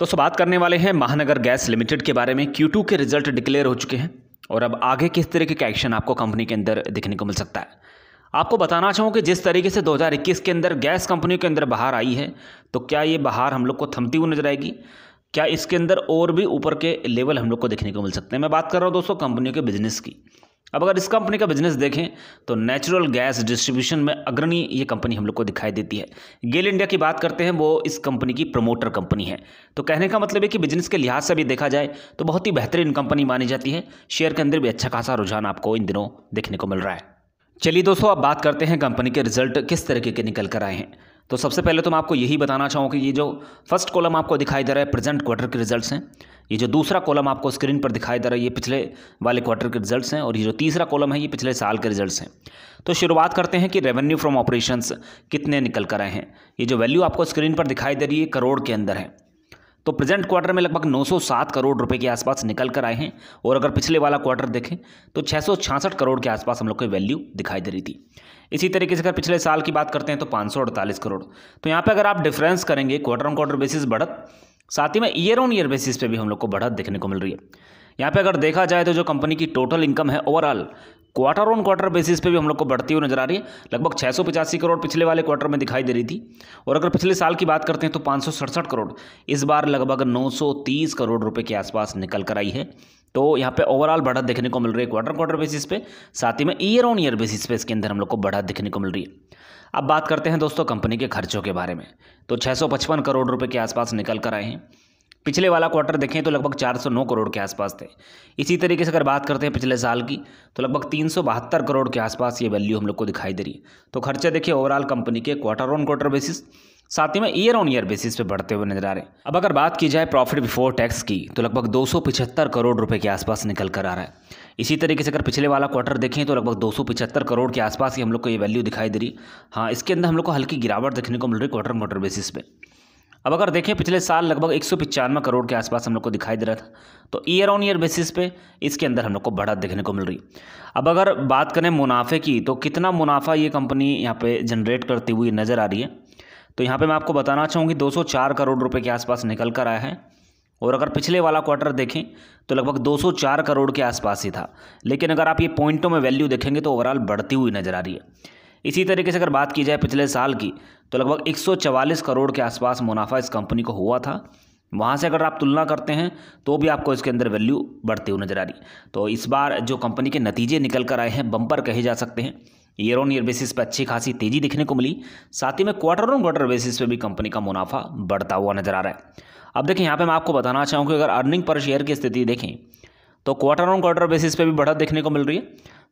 दोस्तों बात करने वाले हैं महानगर गैस लिमिटेड के बारे में Q2 के रिजल्ट डिक्लेयर हो चुके हैं और अब आगे किस तरीके का एक्शन आपको कंपनी के अंदर दिखने को मिल सकता है आपको बताना चाहूँ कि जिस तरीके से 2021 के अंदर गैस कंपनी के अंदर बाहर आई है तो क्या ये बाहर हम लोग को थमती हुई नजर आएगी क्या इसके अंदर और भी ऊपर के लेवल हम लोग को देखने को मिल सकते हैं मैं बात कर रहा हूँ दोस्तों कंपनियों के बिजनेस की अब अगर इस कंपनी का बिजनेस देखें तो नेचुरल गैस डिस्ट्रीब्यूशन में अग्रणी ये कंपनी हम लोग को दिखाई देती है गेल इंडिया की बात करते हैं वो इस कंपनी की प्रमोटर कंपनी है तो कहने का मतलब है कि बिजनेस के लिहाज से भी देखा जाए तो बहुत ही बेहतरीन कंपनी मानी जाती है शेयर के अंदर भी अच्छा खासा रुझान आपको इन दिनों देखने को मिल रहा है चलिए दोस्तों अब बात करते हैं कंपनी के रिजल्ट किस तरीके के निकल कर आए हैं तो सबसे पहले तो मैं आपको यही बताना चाहूँ कि ये जो फर्स्ट कॉलम आपको दिखाई दे रहा है प्रेजेंट क्वार्टर के रिजल्ट्स हैं ये जो दूसरा कॉलम आपको स्क्रीन पर दिखाई दे रहा है ये पिछले वाले क्वार्टर के रिजल्ट्स हैं और ये जो तीसरा कॉलम है ये पिछले साल के रिजल्ट्स हैं तो शुरुआत करते हैं कि रेवेन्यू फ्रॉम ऑपरेशंस कितने निकल कर आए हैं ये जो वैल्यू आपको स्क्रीन पर दिखाई दे रही है करोड़ के अंदर है तो प्रेजेंट क्वार्टर में लगभग 907 करोड़ रुपए के आसपास निकल कर आए हैं और अगर पिछले वाला क्वार्टर देखें तो छः करोड़ के आसपास हम लोग को वैल्यू दिखाई दे रही थी इसी तरीके से अगर पिछले साल की बात करते हैं तो पाँच करोड़ तो यहाँ पर अगर आप डिफ्रेंस करेंगे क्वार्टर ऑन क्वार्टर बेसिस बढ़त साथ ही में ईयर ऑन ईयर बेसिस पर भी हम लोग को बढ़त देखने को मिल रही है यहाँ पे अगर देखा जाए तो जो कंपनी की टोटल इनकम है overall quarter on quarter basis पे भी हम लोग को बढ़ती हुई नजर आ रही है लगभग छः करोड़ पिछले वाले क्वार्टर में दिखाई दे रही थी और अगर पिछले साल की बात करते हैं तो पाँच करोड़ इस बार लगभग 930 करोड़ रुपए के आसपास निकल कर आई है तो यहाँ पे ओवरऑल बढ़त देखने को मिल रही है क्वार्टर क्वार्टर बेसिस पे साथ ही में ईयर ऑन ईयर बेसिस पे इसके अंदर हम लोग को बढ़त देखने को मिल रही है अब बात करते हैं दोस्तों कंपनी के खर्चों के बारे में तो पचपन करोड़ रुपए के आसपास निकल कर आए हैं पिछले वाला क्वार्टर देखें तो लगभग 409 करोड़ के आसपास थे इसी तरीके से अगर बात करते हैं पिछले साल की तो लगभग तीन करोड़ के आसपास ये वैल्यू हम लोग को दिखाई दे रही है तो खर्चे देखिए ओवरऑल कंपनी के क्वार्टर ऑन क्वार्टर बेसिस साथ ही में ईयर ऑन ईयर बेसिस पे बढ़ते हुए नजर आ रहे हैं अब अगर बात की जाए प्रॉफिट बिफोर टैक्स की तो लगभग दो करोड़ रुपए के आसपास निकल कर आ रहा है इसी तरीके से अगर पिछले वाला क्वार्टर देखें तो लगभग दो करोड़ के आसपास ही हम लोग को ये वैल्यू दिखाई दे रही है हाँ इसके अंदर हम लोग को हल्की गिरावट देखने को मिल रही क्वार्टर क्वार्टर बेसिस पर अब अगर देखें पिछले साल लगभग एक करोड़ के आसपास हम लोग को दिखाई दे रहा था तो ईयर ऑन ईयर बेसिस पे इसके अंदर हम लोग को बढ़त देखने को मिल रही अब अगर बात करें मुनाफे की तो कितना मुनाफा ये कंपनी यहाँ पे जनरेट करती हुई नज़र आ रही है तो यहाँ पे मैं आपको बताना चाहूँगी 204 करोड़ रुपए के आसपास निकल कर आया है और अगर पिछले वाला क्वार्टर देखें तो लगभग 204 करोड़ के आसपास ही था लेकिन अगर आप ये पॉइंटों में वैल्यू देखेंगे तो ओवरऑल बढ़ती हुई नज़र आ रही है इसी तरीके से अगर बात की जाए पिछले साल की तो लगभग 144 करोड़ के आसपास मुनाफा इस कंपनी को हुआ था वहाँ से अगर आप तुलना करते हैं तो भी आपको इसके अंदर वैल्यू बढ़ती हुई नजर आ रही तो इस बार जो कंपनी के नतीजे निकल कर आए हैं बम्पर कहे जा सकते हैं ईयर ऑन ईयर बेसिस पर अच्छी खासी तेजी देखने को मिली साथ ही में क्वार्टर ऑन क्वार्टर बेसिस पर भी कंपनी का मुनाफा बढ़ता हुआ नजर आ रहा है अब देखें यहाँ पे मैं आपको बताना चाहूँगी अगर अर्निंग पर शेयर की स्थिति देखें तो क्वार्टर ऑन क्वार्टर बेसिस पे भी बढ़त देखने को मिल रही है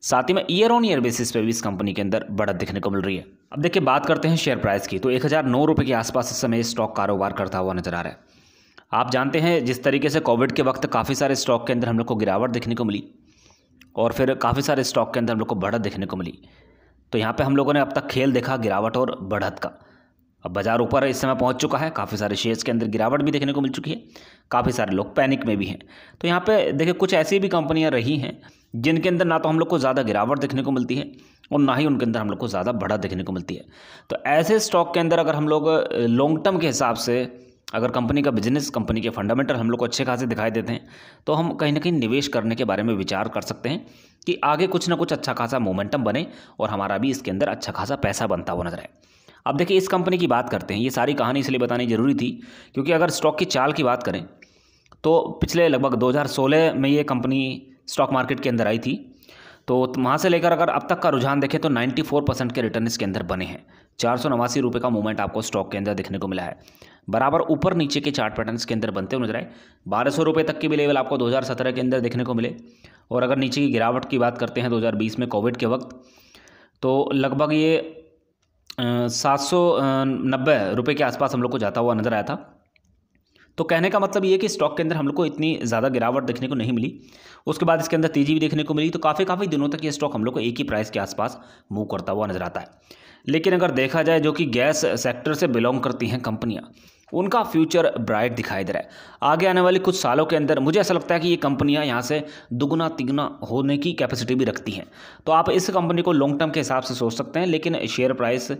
साथ ही में ईयर ऑन ईयर बेसिस पर भी इस कंपनी के अंदर बढ़त देखने को मिल रही है अब देखिए बात करते हैं शेयर प्राइस की तो एक हज़ार नौ रुपये के आसपास इस समय स्टॉक कारोबार करता हुआ नजर आ रहा है आप जानते हैं जिस तरीके से कोविड के वक्त काफ़ी सारे स्टॉक के अंदर हम लोग को गिरावट देखने को मिली और फिर काफ़ी सारे स्टॉक के अंदर हम लोग को बढ़त देखने को मिली तो यहाँ पे हम लोगों ने अब तक खेल देखा गिरावट और बढ़त का अब बाजार ऊपर इस समय पहुंच चुका है काफ़ी सारे शेयर्स के अंदर गिरावट भी देखने को मिल चुकी है काफ़ी सारे लोग पैनिक में भी हैं तो यहाँ पे देखिए कुछ ऐसी भी कंपनियाँ रही हैं जिनके अंदर ना तो हम लोग को ज़्यादा गिरावट देखने को मिलती है और ना ही उनके अंदर हम लोग को ज़्यादा बढ़ा देखने को मिलती है तो ऐसे स्टॉक के अंदर अगर हम लोग लॉन्ग टर्म के हिसाब से अगर कंपनी का बिजनेस कंपनी के फंडामेंटल हम लोग को अच्छे खासे दिखाई देते हैं तो हम कहीं ना कहीं निवेश करने के बारे में विचार कर सकते हैं कि आगे कुछ ना कुछ अच्छा खासा मोमेंटम बने और हमारा भी इसके अंदर अच्छा खासा पैसा बनता हुआ नजर आए अब देखिए इस कंपनी की बात करते हैं ये सारी कहानी इसलिए बतानी ज़रूरी थी क्योंकि अगर स्टॉक की चाल की बात करें तो पिछले लगभग 2016 में ये कंपनी स्टॉक मार्केट के अंदर आई थी तो वहाँ से लेकर अगर अब तक का रुझान देखें तो 94 परसेंट के रिटर्न इसके अंदर बने हैं चार सौ नवासी रुपये का मूवमेंट आपको स्टॉक के अंदर देखने को मिला है बराबर ऊपर नीचे के चार्ट पैटर्न के अंदर बनते हुए नजर आए बारह सौ रुपये तक के भी लेवल आपको 2017 के अंदर देखने को मिले और अगर नीचे की गिरावट की बात करते हैं 2020 में कोविड के वक्त तो लगभग ये सात सौ नब्बे रुपये के आसपास हम लोग को जाता हुआ नज़र आया था तो कहने का मतलब ये कि स्टॉक के अंदर हम लोग को इतनी ज़्यादा गिरावट देखने को नहीं मिली उसके बाद इसके अंदर तेज़ी भी देखने को मिली तो काफ़ी काफ़ी दिनों तक ये स्टॉक हम लोग को एक ही प्राइस के आसपास मूव करता हुआ नज़र आता है लेकिन अगर देखा जाए जो कि गैस सेक्टर से बिलोंग करती हैं कंपनियाँ उनका फ्यूचर ब्राइट दिखाई दे रहा है आगे आने वाले कुछ सालों के अंदर मुझे ऐसा लगता है कि ये कंपनियां यहाँ से दुगुना तिगुना होने की कैपेसिटी भी रखती हैं तो आप इस कंपनी को लॉन्ग टर्म के हिसाब से सोच सकते हैं लेकिन शेयर प्राइस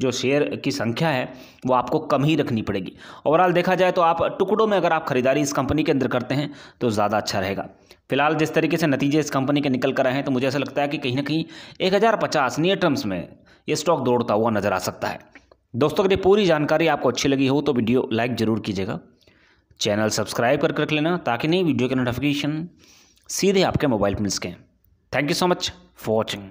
जो शेयर की संख्या है वो आपको कम ही रखनी पड़ेगी ओवरऑल देखा जाए तो आप टुकड़ों में अगर आप खरीदारी इस कंपनी के अंदर करते हैं तो ज़्यादा अच्छा रहेगा फिलहाल जिस तरीके से नतीजे इस कंपनी के निकल कर आए हैं तो मुझे ऐसा लगता है कि कहीं ना कहीं एक हज़ार पचास नियर टर्म्स में ये स्टॉक दौड़ता हुआ नज़र आ सकता है दोस्तों अगर ये पूरी जानकारी आपको अच्छी लगी हो तो वीडियो लाइक ज़रूर कीजिएगा चैनल सब्सक्राइब करके रख लेना ताकि नई वीडियो के नोटिफिकेशन सीधे आपके मोबाइल पर मिल सकें thank you so much for watching